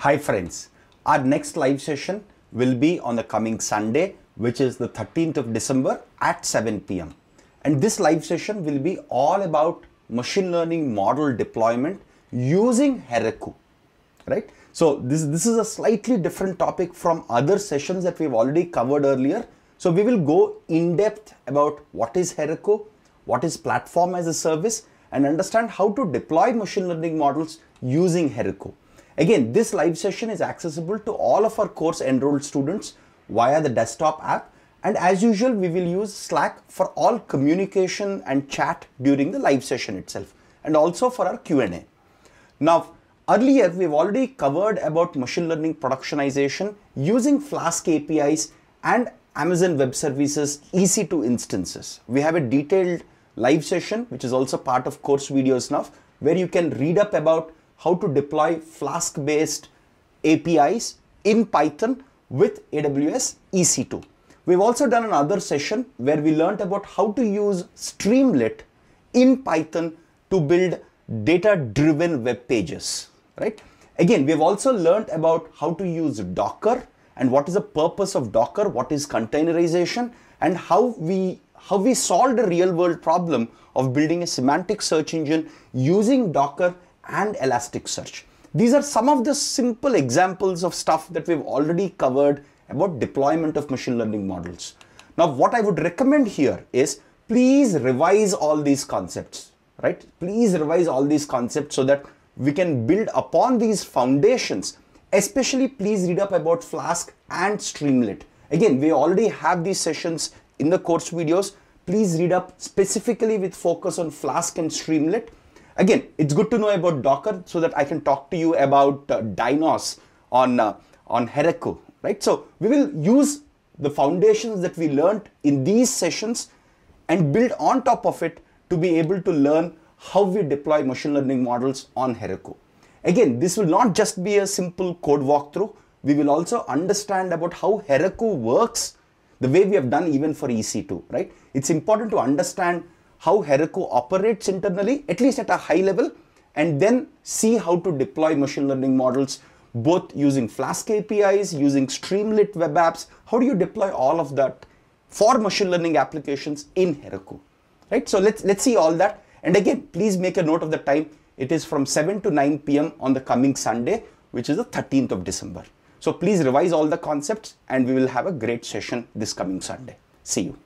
Hi friends, our next live session will be on the coming Sunday, which is the 13th of December at 7 p.m. And this live session will be all about machine learning model deployment using Heroku, right? So this, this is a slightly different topic from other sessions that we've already covered earlier. So we will go in depth about what is Heroku, what is platform as a service, and understand how to deploy machine learning models using Heroku. Again, this live session is accessible to all of our course enrolled students via the desktop app. And as usual, we will use Slack for all communication and chat during the live session itself and also for our Q&A. Now, earlier we've already covered about machine learning productionization using Flask APIs and Amazon Web Services EC2 instances. We have a detailed live session, which is also part of course videos now, where you can read up about how to deploy Flask based APIs in Python with AWS EC2. We've also done another session where we learned about how to use Streamlit in Python to build data driven web pages, right? Again, we've also learned about how to use Docker and what is the purpose of Docker, what is containerization and how we how we solved a real world problem of building a semantic search engine using Docker and Elasticsearch. These are some of the simple examples of stuff that we've already covered about deployment of machine learning models. Now, what I would recommend here is please revise all these concepts, right? Please revise all these concepts so that we can build upon these foundations. Especially please read up about Flask and Streamlit. Again, we already have these sessions in the course videos. Please read up specifically with focus on Flask and Streamlit Again, it's good to know about Docker so that I can talk to you about uh, Dynos on, uh, on Heroku, right? So we will use the foundations that we learned in these sessions and build on top of it to be able to learn how we deploy machine learning models on Heroku. Again, this will not just be a simple code walkthrough. We will also understand about how Heroku works the way we have done even for EC2, right? It's important to understand how Heroku operates internally, at least at a high level, and then see how to deploy machine learning models, both using Flask APIs, using Streamlit web apps. How do you deploy all of that for machine learning applications in Heroku, right? So let's, let's see all that. And again, please make a note of the time. It is from 7 to 9 p.m. on the coming Sunday, which is the 13th of December. So please revise all the concepts and we will have a great session this coming Sunday. See you.